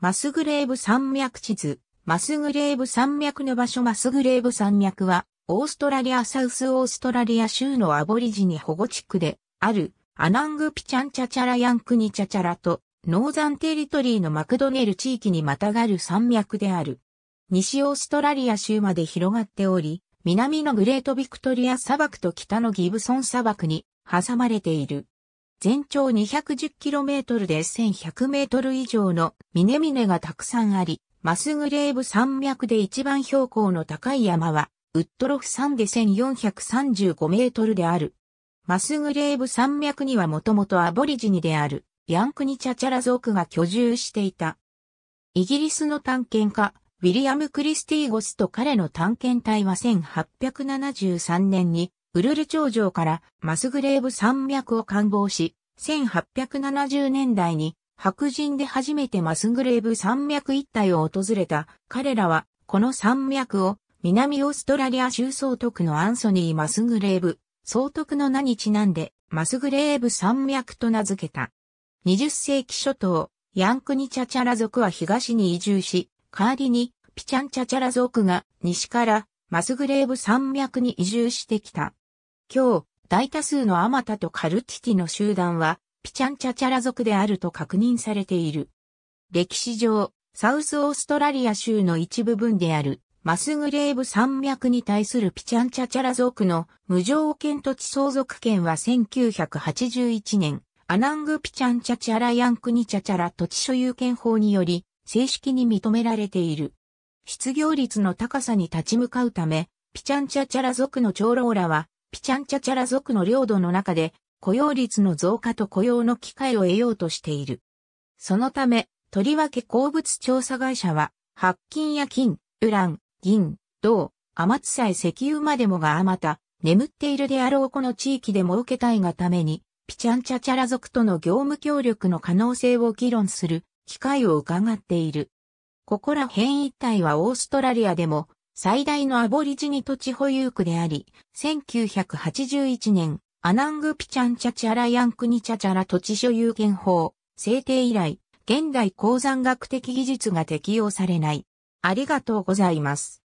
マスグレーブ山脈地図、マスグレーブ山脈の場所マスグレーブ山脈は、オーストラリアサウスオーストラリア州のアボリジニ保護地区で、ある、アナングピチャンチャチャラヤンクニチャチャラと、ノーザンテリトリーのマクドネル地域にまたがる山脈である。西オーストラリア州まで広がっており、南のグレートビクトリア砂漠と北のギブソン砂漠に挟まれている。全長 210km で 1100m 以上の峰々がたくさんあり、マスグレーブ山脈で一番標高の高い山は、ウッドロフ山で 1435m である。マスグレーブ山脈にはもともとアボリジニである、ヤンクニチャチャラ族が居住していた。イギリスの探検家、ウィリアム・クリスティーゴスと彼の探検隊は1873年にウルル頂上からマスグレーブ山脈を観望し、1870年代に白人で初めてマスグレーブ山脈一帯を訪れた彼らは、この山脈を南オーストラリア州総督のアンソニー・マスグレーブ、総督の名にちなんで、マスグレーブ山脈と名付けた。20世紀初頭、ヤンクニチャチャラ族は東に移住し、代わりにピチャンチャチャラ族が西からマスグレーブ山脈に移住してきた。今日、大多数のアマタとカルティティの集団は、ピチャンチャチャラ族であると確認されている。歴史上、サウスオーストラリア州の一部分である、マスグレーブ山脈に対するピチャンチャチャラ族の無条件土地相続権は1981年、アナングピチャンチャチャラヤンクニチャチャラ土地所有権法により正式に認められている。失業率の高さに立ち向かうため、ピチャンチャチャラ族の長老らは、ピチャンチャチャラ族の領土の中で、雇用率の増加と雇用の機会を得ようとしている。そのため、とりわけ鉱物調査会社は、白金や金、ウラン、銀、銅、アマツサイ石油までもがあまた、眠っているであろうこの地域で儲けたいがために、ピチャンチャチャラ族との業務協力の可能性を議論する機会を伺っている。ここら辺一帯はオーストラリアでも最大のアボリジニ土地保有区であり、1981年、アナングピチャンチャチャラヤンクニチャチャラ土地所有権法制定以来、現代鉱山学的技術が適用されない。ありがとうございます。